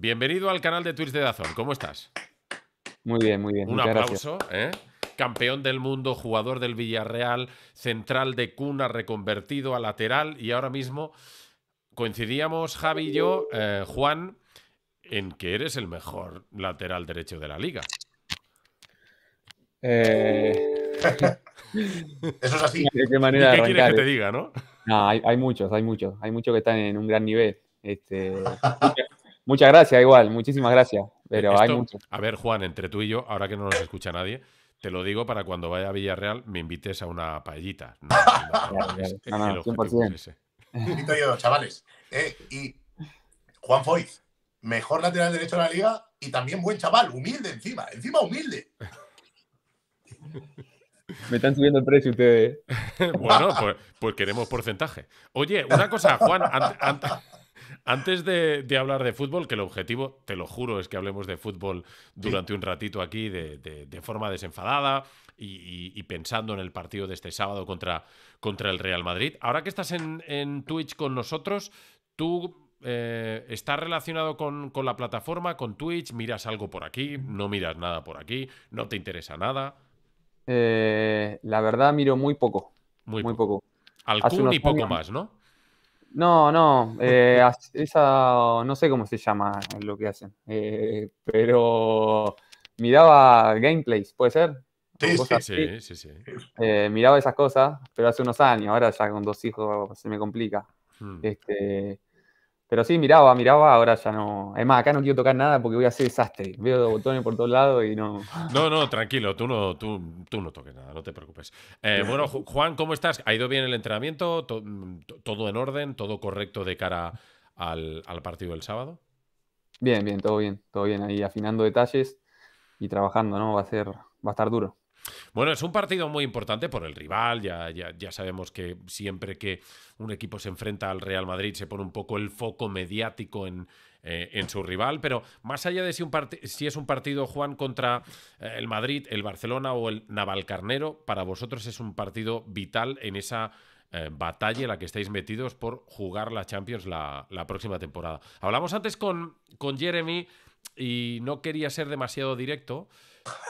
Bienvenido al canal de Twitch de Dazón. ¿Cómo estás? Muy bien, muy bien. Un aplauso. ¿eh? Campeón del mundo, jugador del Villarreal, central de cuna, reconvertido a lateral y ahora mismo coincidíamos Javi y yo, eh, Juan, en que eres el mejor lateral derecho de la liga. Eh, Eso es así. ¿Qué, qué quieres que te diga, no? No, hay, hay, muchos, hay muchos. Hay muchos que están en un gran nivel. Este, Muchas gracias, igual, muchísimas gracias. Pero A ver, Juan, entre tú y yo, ahora que no nos escucha nadie, te lo digo para cuando vaya a Villarreal me invites a una paellita. No, no, 100%. yo, chavales. Eh, y Juan Foiz, mejor lateral derecho de la liga y también buen chaval, humilde encima, encima humilde. Me están subiendo el precio ustedes. bueno, pues, pues, queremos porcentaje. Oye, una cosa, Juan, antes... Antes de, hablar de fútbol, que el objetivo, te lo juro, es que hablemos de fútbol durante un ratito aquí de, forma desenfadada y, pensando en el partido de este sábado contra, contra el Real Madrid. Ahora que estás en, Twitch con nosotros, tú eh, estás relacionado con, la plataforma, con Twitch, miras algo por aquí, no miras nada por aquí, no te interesa nada. Eh, la verdad, miro muy poco. Muy, poco. y poco más, ¿no? No, no, eh, no sé cómo se llama lo que hacen, eh, pero miraba gameplays, ¿puede ser? Sí, sí, sí, eh, miraba esas cosas, pero hace unos años, ahora ya con dos hijos se me complica. Hmm. Este, pero sí, miraba, miraba, ahora ya no. Es más, acá no quiero tocar nada porque voy a hacer desastre. Veo botones por todos lados y no. No, no, tranquilo, tú no, tú, tú no toques nada, no te preocupes. Eh, bueno, Juan, ¿cómo estás? ¿Ha ido bien el entrenamiento? ¿Todo en orden? ¿Todo correcto de cara al, al partido del sábado? Bien, bien, todo bien, todo bien. Ahí afinando detalles y trabajando, ¿no? Va a ser, va a estar duro. Bueno, es un partido muy importante por el rival, ya, ya, sabemos que siempre que un equipo se enfrenta al Real Madrid se pone un poco el foco mediático en, eh, en su rival, pero más allá de si, un si es un partido, Juan, contra eh, el Madrid, el Barcelona o el Navalcarnero, para vosotros es un partido vital en esa eh, batalla en la que estáis metidos por jugar la Champions la, la próxima temporada. Hablamos antes con, con Jeremy y no quería ser demasiado directo,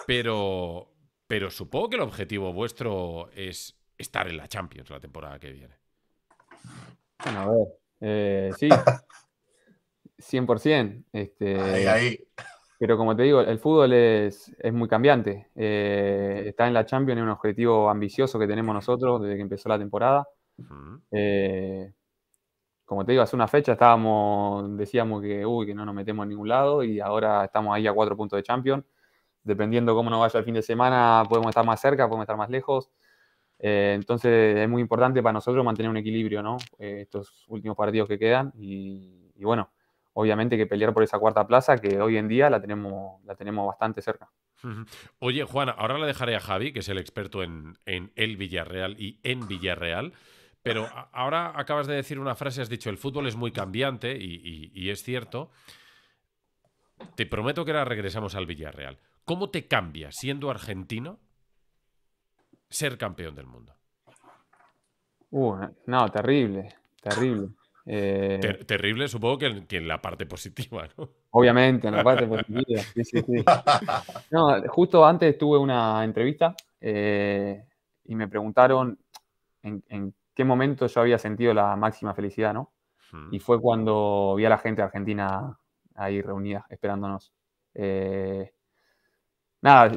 pero pero supongo que el objetivo vuestro es estar en la Champions la temporada que viene. a ver, eh, sí, 100%. Este, ahí, Pero como te digo, el fútbol es, muy cambiante. Eh, estar en la Champions es un objetivo ambicioso que tenemos nosotros desde que empezó la temporada. Eh, como te digo, hace una fecha estábamos, decíamos que, uy, que no nos metemos en ningún lado y ahora estamos ahí a cuatro puntos de Champions dependiendo cómo nos vaya el fin de semana, podemos estar más cerca, podemos estar más lejos. Eh, entonces es muy importante para nosotros mantener un equilibrio, ¿no? Eh, estos últimos partidos que quedan y, bueno, obviamente que pelear por esa cuarta plaza que hoy en día la tenemos, la tenemos bastante cerca. Oye, Juan, ahora la dejaré a Javi, que es el experto en, el Villarreal y en Villarreal. Pero ahora acabas de decir una frase, has dicho, el fútbol es muy cambiante y, y es cierto. Te prometo que ahora regresamos al Villarreal. ¿Cómo te cambia siendo argentino ser campeón del mundo? Uh, no, terrible, terrible. Eh, terrible, supongo que en, la parte positiva, ¿no? Obviamente, en la parte positiva. Sí, sí, No, justo antes tuve una entrevista eh, y me preguntaron en, qué momento yo había sentido la máxima felicidad, ¿no? Mm. Y fue cuando vi a la gente argentina ahí reunida, esperándonos. Eh, nada,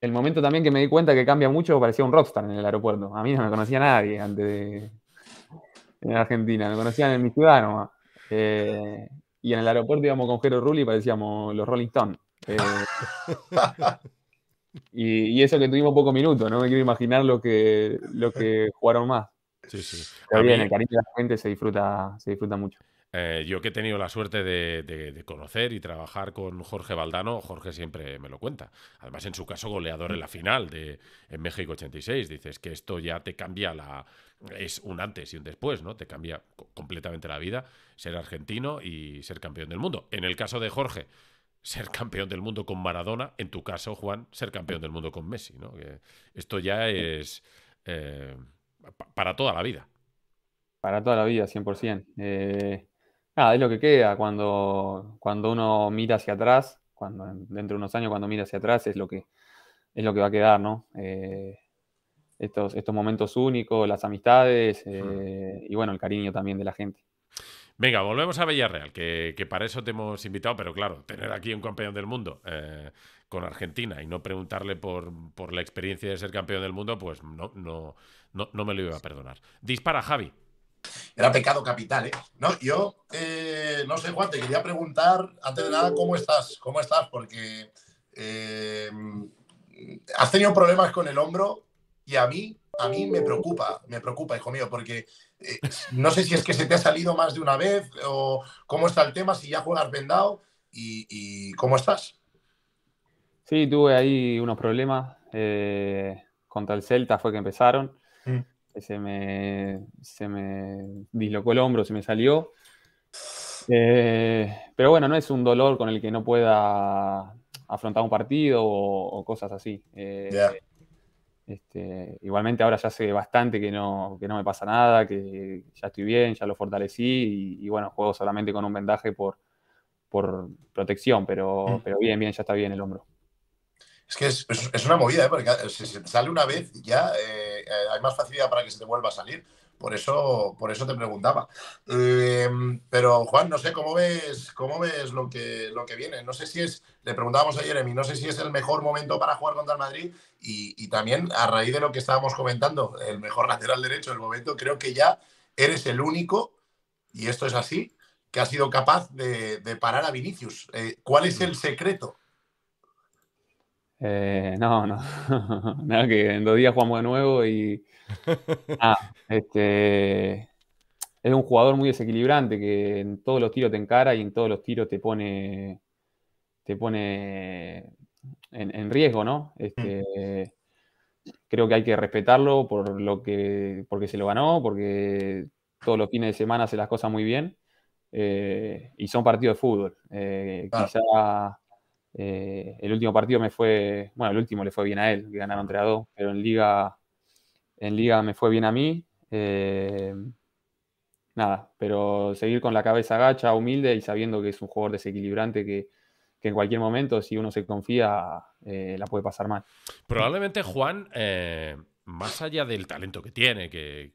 el momento también que me di cuenta que cambia mucho, parecía un rockstar en el aeropuerto. A mí no me conocía nadie antes de. en Argentina, me conocían en mi ciudad nomás. Eh, y en el aeropuerto íbamos con Jero Rulli y parecíamos los Rolling Stones. Eh, y, eso que tuvimos pocos minutos, no me quiero imaginar lo que, lo que jugaron más. Pero bien, el cariño de la gente se disfruta, se disfruta mucho. Eh, yo que he tenido la suerte de, conocer y trabajar con Jorge Valdano, Jorge siempre me lo cuenta. Además, en su caso, goleador en la final de en México 86. Dices que esto ya te cambia la. Es un antes y un después, ¿no? Te cambia completamente la vida ser argentino y ser campeón del mundo. En el caso de Jorge, ser campeón del mundo con Maradona. En tu caso, Juan, ser campeón del mundo con Messi, ¿no? esto ya es eh, para toda la vida. Para toda la vida, 100%. Eh Ah, es lo que queda cuando, cuando uno mira hacia atrás, cuando dentro de unos años cuando mira hacia atrás es lo que, es lo que va a quedar, ¿no? Eh, estos, estos momentos únicos, las amistades eh, y bueno, el cariño también de la gente. Venga, volvemos a Villarreal, que, que, para eso te hemos invitado, pero claro, tener aquí un campeón del mundo eh, con Argentina y no preguntarle por, por, la experiencia de ser campeón del mundo, pues no, no, no, no me lo iba a perdonar. Dispara, Javi. Era pecado capital, ¿eh? No, yo, eh, no sé, Juan, te quería preguntar, antes de nada, ¿cómo estás? ¿Cómo estás? Porque eh, has tenido problemas con el hombro y a mí, a mí me preocupa, me preocupa, hijo mío, porque eh, no sé si es que se te ha salido más de una vez o cómo está el tema, si ya juegas vendado y, cómo estás. Sí, tuve ahí unos problemas. contra el Celta fue que empezaron. Mm se me, se me dislocó el hombro, se me salió. Eh, pero bueno, no es un dolor con el que no pueda afrontar un partido o, cosas así. Eh, este, igualmente ahora ya sé bastante que no, que no me pasa nada, que ya estoy bien, ya lo fortalecí y, bueno, juego solamente con un vendaje por, por protección, pero, mm. pero bien, bien, ya está bien el hombro. Es que es, una movida, ¿eh? porque si se sale una vez ya... Eh, hay más facilidad para que se te vuelva a salir. Por eso, por eso te preguntaba. Eh, pero Juan, no sé cómo ves, cómo ves lo que, lo que viene. No sé si es, le preguntábamos a Jeremy, no sé si es el mejor momento para jugar contra el Madrid y, también a raíz de lo que estábamos comentando, el mejor lateral derecho del momento, creo que ya eres el único, y esto es así, que ha sido capaz de, parar a Vinicius. Eh, ¿Cuál es el secreto? Eh, no, no. Nada, que en dos días jugamos de nuevo y. Ah, este. Es un jugador muy desequilibrante que en todos los tiros te encara y en todos los tiros te pone. Te pone en, riesgo, ¿no? Mm. Este, creo que hay que respetarlo por lo que. porque se lo ganó, porque todos los fines de semana hace las cosas muy bien. Eh, y son partidos de fútbol. Eh, Quizá eh, el último partido me fue, bueno, el último le fue bien a él, que ganaron 3 a 2, pero en liga, en liga me fue bien a mí. Eh, nada, pero seguir con la cabeza gacha, humilde y sabiendo que es un jugador desequilibrante que, en cualquier momento, si uno se confía, eh, la puede pasar mal. Probablemente Juan, más allá del talento que tiene, que,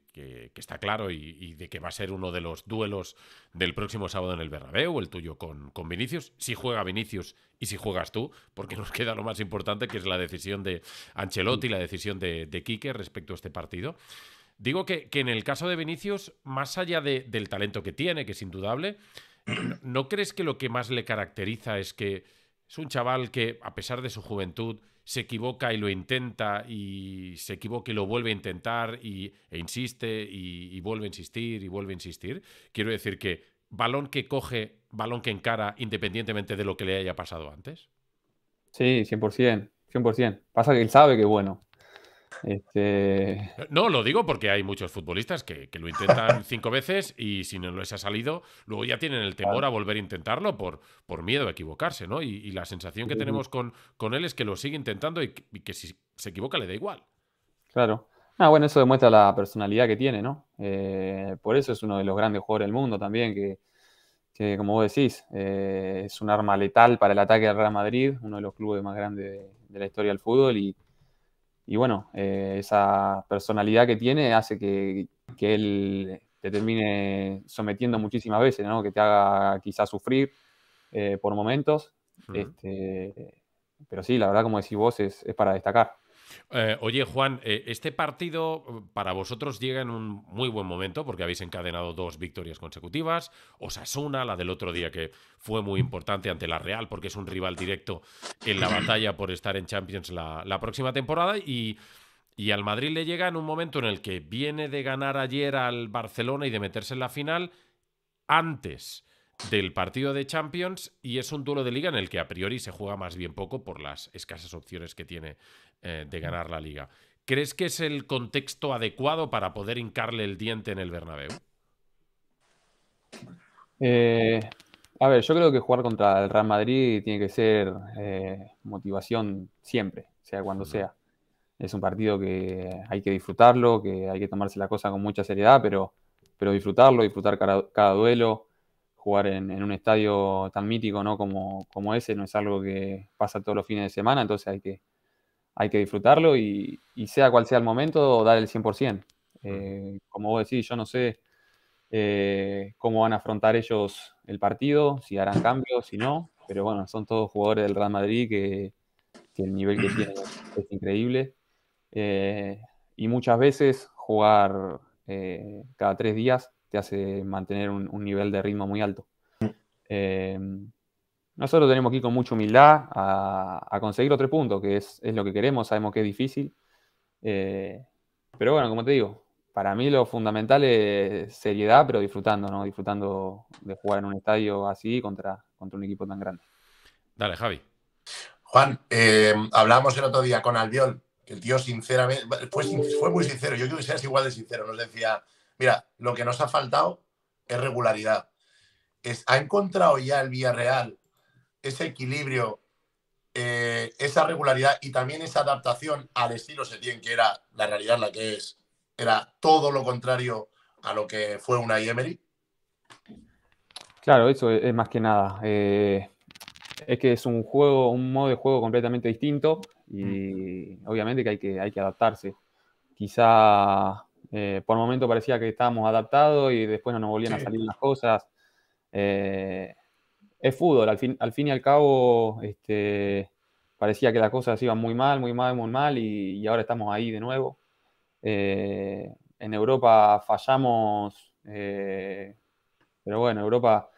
está claro y, de que va a ser uno de los duelos del próximo sábado en el Bernabéu, el tuyo con, con Vinicius, si juega Vinicius y si juegas tú, porque nos queda lo más importante que es la decisión de Ancelotti, la decisión de, de Quique respecto a este partido. Digo que, en el caso de Vinicius, más allá del talento que tiene, que es indudable, ¿no crees que lo que más le caracteriza es que es un chaval que, a pesar de su juventud, se equivoca y lo intenta y se equivoca y lo vuelve a intentar y, e insiste y, y vuelve a insistir y vuelve a insistir. Quiero decir que balón que coge, balón que encara independientemente de lo que le haya pasado antes. Sí, 100%, 100%. Pasa que él sabe que, bueno, este, eh, no, lo digo porque hay muchos futbolistas que, lo intentan cinco veces y si no les ha salido, luego ya tienen el temor a volver a intentarlo por, por miedo a equivocarse, ¿no? Y, la sensación que tenemos con, con, él es que lo sigue intentando y, que si se equivoca le da igual. Claro. Ah, bueno, eso demuestra la personalidad que tiene, ¿no? Eh, por eso es uno de los grandes jugadores del mundo también, que, como vos decís, eh, es un arma letal para el ataque del Real Madrid, uno de los clubes más grandes de, de la historia del fútbol y y bueno, eh, esa personalidad que tiene hace que, él te termine sometiendo muchísimas veces, que te haga quizás sufrir eh, por momentos. Este, pero sí, la verdad, como decís vos, es para destacar. Eh, oye, Juan, eh, este partido eh, para vosotros llega en un muy buen momento porque habéis encadenado dos victorias consecutivas. una, la del otro día que fue muy importante ante la Real porque es un rival directo en la batalla por estar en Champions la, próxima temporada. Y, y al Madrid le llega en un momento en el que viene de ganar ayer al Barcelona y de meterse en la final antes del partido de Champions y es un duelo de liga en el que a priori se juega más bien poco por las escasas opciones que tiene eh, de ganar la liga. ¿Crees que es el contexto adecuado para poder hincarle el diente en el Bernabéu? Eh, a ver, yo creo que jugar contra el Real Madrid tiene que ser eh, motivación siempre, sea cuando sea. Es un partido que hay que disfrutarlo, que hay que tomarse la cosa con mucha seriedad, pero, pero disfrutarlo, disfrutar cada duelo, jugar en, un estadio tan mítico ¿no? como, ese no es algo que pasa todos los fines de semana, entonces hay que, hay que disfrutarlo y, sea cual sea el momento, dar el 100%. Eh, como vos decís, yo no sé eh, cómo van a afrontar ellos el partido, si harán cambios, si no, pero bueno, son todos jugadores del Real Madrid que, el nivel que tienen es increíble. Eh, y muchas veces jugar cada tres días te hace mantener un, nivel de ritmo muy alto. Mm. Eh, nosotros tenemos que ir con mucha humildad a, conseguir los tres puntos, que es, lo que queremos, sabemos que es difícil. Eh, pero bueno, como te digo, para mí lo fundamental es seriedad, pero disfrutando, ¿no? Disfrutando de jugar en un estadio así contra, contra un equipo tan grande. Dale, Javi. Juan, eh, hablábamos el otro día con Albiol, que el tío sinceramente, fue, fue muy sincero, yo quiero que seas igual de sincero, nos decía, Mira, lo que nos ha faltado es regularidad. ¿Ha encontrado ya el Villarreal ese equilibrio, eh, esa regularidad y también esa adaptación al estilo Setién, que era la realidad la que es? Era todo lo contrario a lo que fue una Emery. Claro, eso es, más que nada. Eh, es que es un juego, un modo de juego completamente distinto y mm. obviamente que hay que, hay que adaptarse. Quizá eh, por por momento parecía que estábamos adaptados y después no nos volvían a salir las cosas. Eh, es fútbol, al fin, y al cabo este, parecía que las cosas iban muy mal, muy mal, muy mal y, ahora estamos ahí de nuevo. Eh, en Europa fallamos, pero bueno, Europa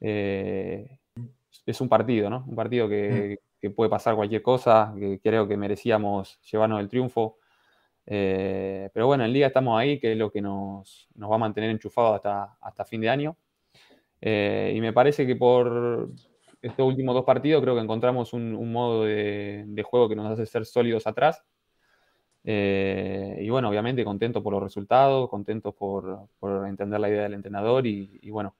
es un partido, ¿no? Un partido que, mm. que puede pasar cualquier cosa, que creo que merecíamos llevarnos el triunfo. Eh, pero bueno, en liga estamos ahí, que es lo que nos, nos va a mantener enchufados hasta, hasta fin de año. Eh, y me parece que por estos últimos dos partidos creo que encontramos un, modo de, juego que nos hace ser sólidos atrás. Eh, y bueno, obviamente contento por los resultados, contentos por, entender la idea del entrenador y, y bueno,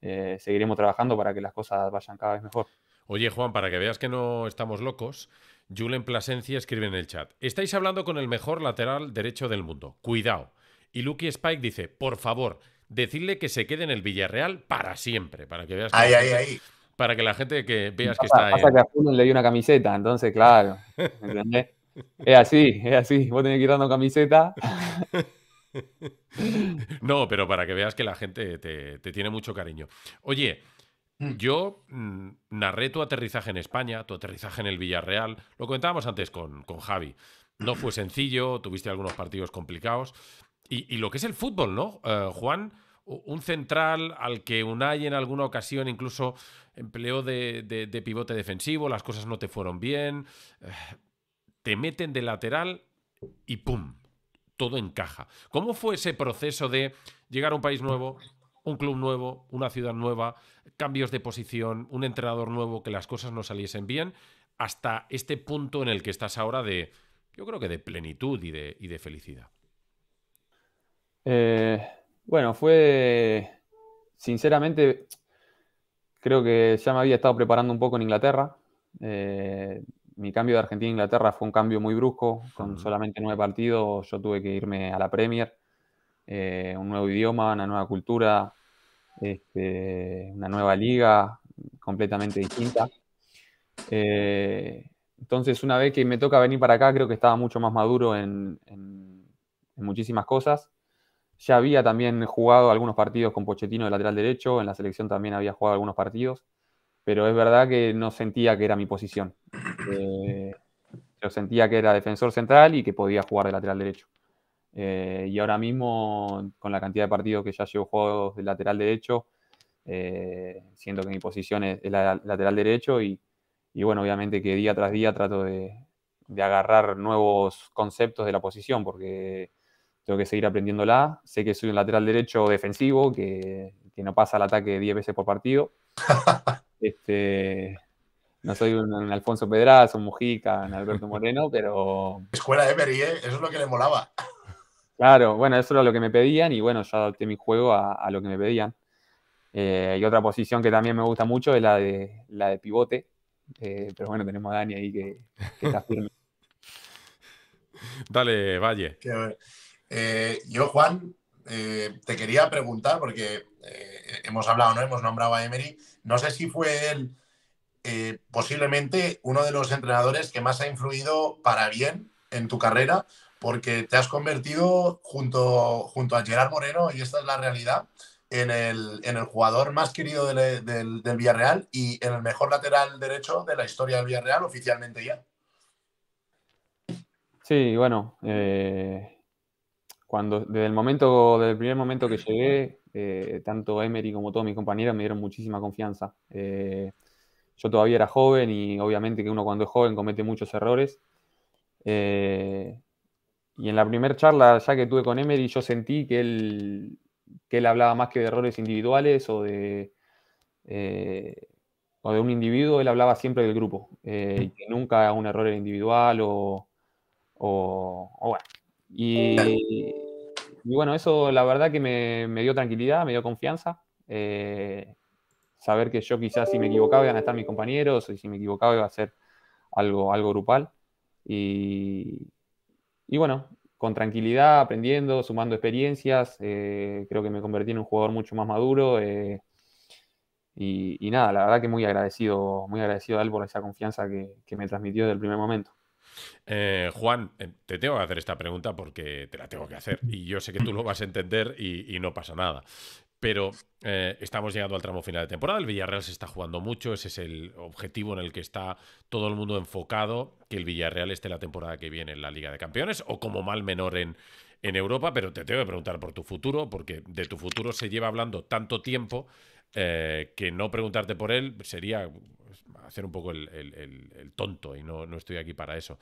seguiremos trabajando para que las cosas vayan cada vez mejor. Oye Juan, para que veas que no estamos locos, Julen Plasencia escribe en el chat: Estáis hablando con el mejor lateral derecho del mundo. Cuidado. Y Lucky Spike dice: Por favor, decirle que se quede en el Villarreal para siempre. Para que veas. Que ahí, ahí, Para que la gente que veas que está. ahí. que a le di una camiseta, entonces, claro. es así, es así. Vos tenés que ir dando camiseta. no, pero para que veas que la gente te tiene mucho cariño. Oye. Mm. Yo mm, narré tu aterrizaje en España, tu aterrizaje en el Villarreal. Lo comentábamos antes con, Javi. No fue sencillo, tuviste algunos partidos complicados. Y, lo que es el fútbol, ¿no? Eh, Juan, un central al que Unai en alguna ocasión incluso empleó de, pivote defensivo, las cosas no te fueron bien. Eh, te meten de lateral y ¡pum! Todo encaja. ¿Cómo fue ese proceso de llegar a un país nuevo, un club nuevo, una ciudad nueva, cambios de posición, un entrenador nuevo, que las cosas no saliesen bien, hasta este punto en el que estás ahora de, yo creo que de plenitud y de, y de felicidad. Eh, bueno, fue, sinceramente, creo que ya me había estado preparando un poco en Inglaterra. Eh, mi cambio de Argentina a Inglaterra fue un cambio muy brusco. Con solamente nueve partidos yo tuve que irme a la Premier. Eh, un nuevo idioma, una nueva cultura, este, una nueva liga completamente distinta. Eh, entonces, una vez que me toca venir para acá, creo que estaba mucho más maduro en, muchísimas cosas. Ya había también jugado algunos partidos con Pochettino de lateral derecho, en la selección también había jugado algunos partidos, pero es verdad que no sentía que era mi posición. pero eh, sentía que era defensor central y que podía jugar de lateral derecho. Eh, y ahora mismo, con la cantidad de partidos que ya llevo juegos de lateral derecho, eh, siento que mi posición es, la, lateral derecho y, bueno, obviamente que día tras día trato de, agarrar nuevos conceptos de la posición porque tengo que seguir aprendiéndola. Sé que soy un lateral derecho defensivo, que, no pasa el ataque 10 veces por partido. este, no soy un, Alfonso Pedraz, un Mujica, un Alberto Moreno, pero... Escuela de ¿eh? eso es lo que le molaba. Claro, bueno, eso era lo que me pedían y bueno, yo adapté mi juego a, lo que me pedían. Eh, y otra posición que también me gusta mucho es la de, la de pivote. Eh, pero bueno, tenemos a Dani ahí que, está firme. Dale, Valle. Eh, yo, Juan, te quería preguntar, porque hemos hablado, ¿no? Hemos nombrado a Emery. No sé si fue él posiblemente uno de los entrenadores que más ha influido para bien en tu carrera, porque te has convertido junto, junto a Gerard Moreno, y esta es la realidad, en el, jugador más querido del, del, Villarreal y en el mejor lateral derecho de la historia del Villarreal oficialmente ya. Sí, bueno, eh, cuando desde el momento, desde primer momento que llegué, eh, tanto Emery como todos mis compañeros me dieron muchísima confianza. Eh, yo todavía era joven y obviamente que uno cuando es joven comete muchos errores. Y en la primera charla ya que tuve con Emery, yo sentí que él, que él hablaba más que de errores individuales o de, eh, o de un individuo, él hablaba siempre del grupo. Eh, y que nunca un error individual o, o, bueno. Y, bueno, eso la verdad que me, me dio tranquilidad, me dio confianza. Eh, saber que yo quizás si me equivocaba iban a estar mis compañeros y si me equivocaba iba a ser algo, algo grupal. Y, y bueno, con tranquilidad, aprendiendo, sumando experiencias, eh, creo que me convertí en un jugador mucho más maduro. Eh, y, nada, la verdad que muy agradecido, muy agradecido a él por esa confianza que, me transmitió desde el primer momento. Eh, Juan, te tengo que hacer esta pregunta porque te la tengo que hacer y yo sé que tú lo vas a entender y no pasa nada pero eh, estamos llegando al tramo final de temporada. El Villarreal se está jugando mucho, ese es el objetivo en el que está todo el mundo enfocado, que el Villarreal esté la temporada que viene en la Liga de Campeones o como mal menor en, en Europa, pero te tengo que preguntar por tu futuro, porque de tu futuro se lleva hablando tanto tiempo eh, que no preguntarte por él sería pues, hacer un poco el, tonto y no, no, estoy aquí para eso.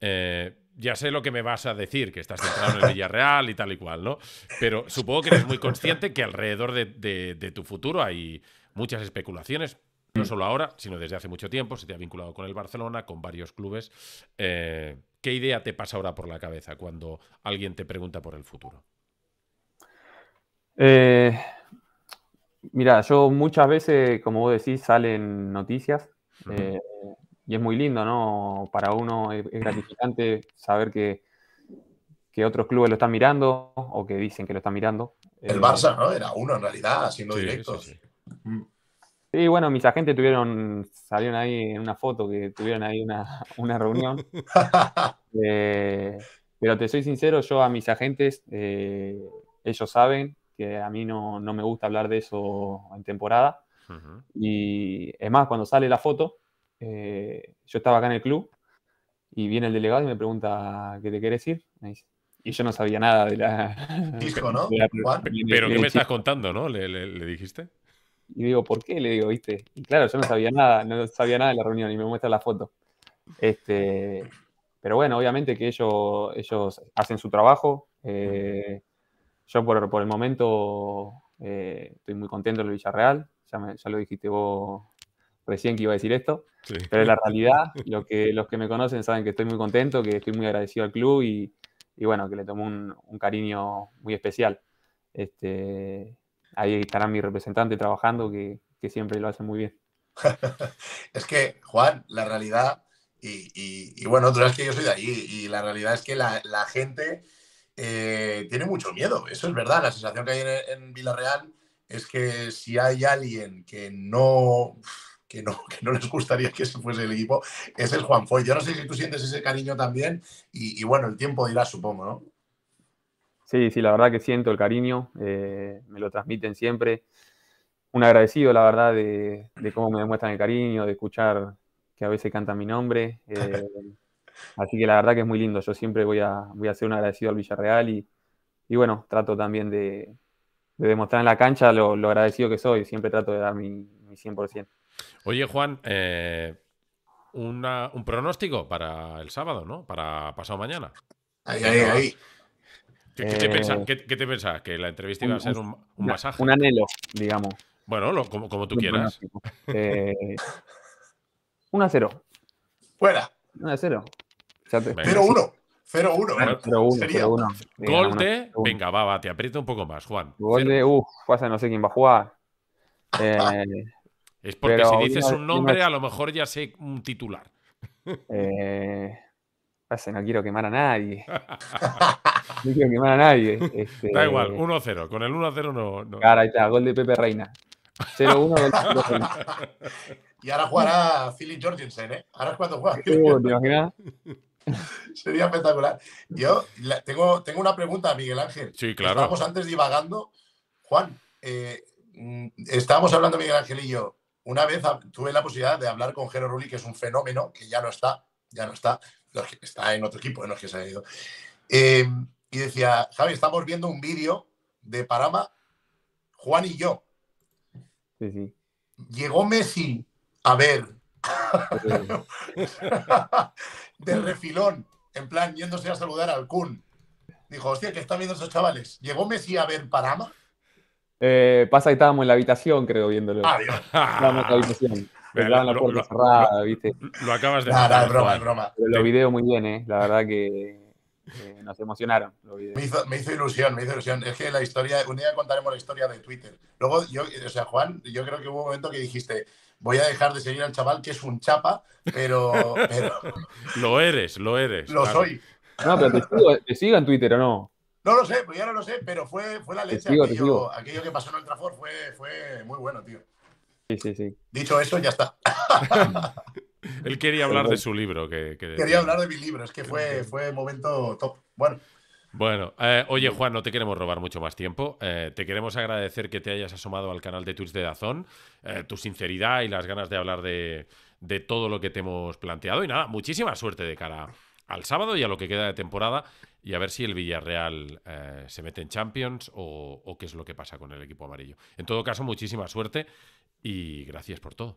Eh, ya sé lo que me vas a decir, que estás centrado en el Villarreal y tal y cual, ¿no? Pero supongo que eres muy consciente que alrededor de, tu futuro hay muchas especulaciones, no solo ahora, sino desde hace mucho tiempo, se te ha vinculado con el Barcelona, con varios clubes. Eh, ¿Qué idea te pasa ahora por la cabeza cuando alguien te pregunta por el futuro? Eh, mira, yo muchas veces, como vos decís, salen noticias y es muy lindo, ¿no? Para uno es, gratificante saber que, que, otros clubes lo están mirando o que dicen que lo están mirando. El eh, Barça, ¿no? Era uno en realidad, haciendo directos. Mm. Sí, bueno, mis agentes tuvieron, salieron ahí en una foto que tuvieron ahí una, reunión. Eh, pero te soy sincero, yo a mis agentes, eh, ellos saben que a mí no, me gusta hablar de eso en temporada. Y es más, cuando sale la foto, eh, yo estaba acá en el club y viene el delegado y me pregunta, ¿qué te quieres ir? Y yo no sabía nada de la... Pero ¿qué me estás contando, no? ¿Le, dijiste? Y digo, ¿por qué? Le digo, ¿viste? Y claro, yo no sabía nada, no sabía nada de la reunión y me muestra la foto. Este, pero bueno, obviamente que ellos, ellos hacen su trabajo. Eh, yo por, por, el momento eh, estoy muy contento el Villarreal, ya, me, ya, lo dijiste vos recién que iba a decir esto, pero es la realidad. Lo que, los que me conocen saben que estoy muy contento, que estoy muy agradecido al club y, bueno, que le tomo un, cariño muy especial. Este, ahí estará mi representante trabajando, que, siempre lo hace muy bien. es que, Juan, la realidad, y, bueno, otra vez que yo soy de ahí, y la realidad es que la, gente eh, tiene mucho miedo, eso es verdad, la sensación que hay en, Villarreal es que si hay alguien que no que no, que no les gustaría que ese fuese el equipo, es el Juan Foy. Yo no sé si tú sientes ese cariño también y, bueno, el tiempo dirá, supongo, ¿no? Sí, sí, la verdad que siento el cariño, eh, me lo transmiten siempre. Un agradecido, la verdad, de, cómo me demuestran el cariño, de escuchar que a veces cantan mi nombre. Eh, así que la verdad que es muy lindo. Yo siempre voy a, voy a ser un agradecido al Villarreal y, bueno, trato también de, demostrar en la cancha lo, agradecido que soy. Siempre trato de dar mi 100%. Oye, Juan, eh, un pronóstico para el sábado, ¿no? Para pasado mañana. Ahí, ahí, ahí. ¿Qué, te pensas? Eh, ¿Que la entrevista iba a ser un, masaje? Un anhelo, digamos. Bueno, como, como, tú quieras. 1 eh, a 0. Fuera. 1 0. 0-1. 0-1. 0-1. Gol Venga, va, va, te aprieta un poco más, Juan. Gol de. pasa, no sé quién va a jugar. Eh, es porque si dices un nombre, a lo mejor ya sé un titular. Eh, no quiero quemar a nadie. no quiero quemar a nadie. Este, da igual, 1-0. Con el 1-0 no, no. Claro, ahí está, gol de Pepe Reina. 0-1 Y ahora jugará Philly Jorgensen, ¿eh? Ahora es cuando juega. Sería espectacular. Yo tengo, una pregunta, Miguel Ángel. Sí, claro. Estábamos antes divagando. Juan, eh, mm, estábamos hablando Miguel Ángel y yo una vez tuve la posibilidad de hablar con Jero Rulli, que es un fenómeno, que ya no está, ya no está, está en otro equipo, no los que se ha ido. Em, y decía, Javi, estamos viendo un vídeo de Parama, Juan y yo. Llegó Messi a ver de refilón, en plan yéndose a saludar al Kun. Dijo, hostia, ¿qué están viendo esos chavales? Llegó Messi a ver Parama eh, pasa que estábamos en la habitación, creo, viéndolo. Ah, Dios. Estábamos en la la puerta cerrada, ¿viste? Lo acabas de hacer. es broma, es broma. Pero lo muy bien, ¿eh? La verdad que nos emocionaron los Me hizo, ilusión, me hizo ilusión. Es que la historia, un día contaremos la historia de Twitter. Luego, yo, o sea, Juan, yo creo que hubo un momento que dijiste, voy a dejar de seguir al chaval que es un chapa, pero. pero... lo eres, lo eres. Lo soy. No, pero te sigo, te sigo en Twitter, ¿o no? No lo sé, pues ya no lo sé, pero fue, fue la leche. aquello, que pasó en el Trafford fue, muy bueno, tío. Sí, sí, sí. Dicho eso, ya está. Él quería hablar de su libro. Que, Quería hablar de mi libro, es que fue, fue momento top. Bueno. Bueno, eh, oye Juan, no te queremos robar mucho más tiempo. Eh, te queremos agradecer que te hayas asomado al canal de Twitch de Dazón, eh, tu sinceridad y las ganas de hablar de, de, todo lo que te hemos planteado. Y nada, muchísima suerte de cara al sábado y a lo que queda de temporada y a ver si el Villarreal eh, se mete en Champions o, qué es lo que pasa con el equipo amarillo. En todo caso, muchísima suerte y gracias por todo.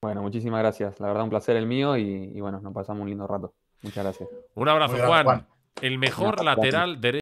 Bueno, muchísimas gracias. La verdad, un placer el mío y, bueno, nos pasamos un lindo rato. Muchas gracias. Un abrazo, Juan. El mejor lateral derecho.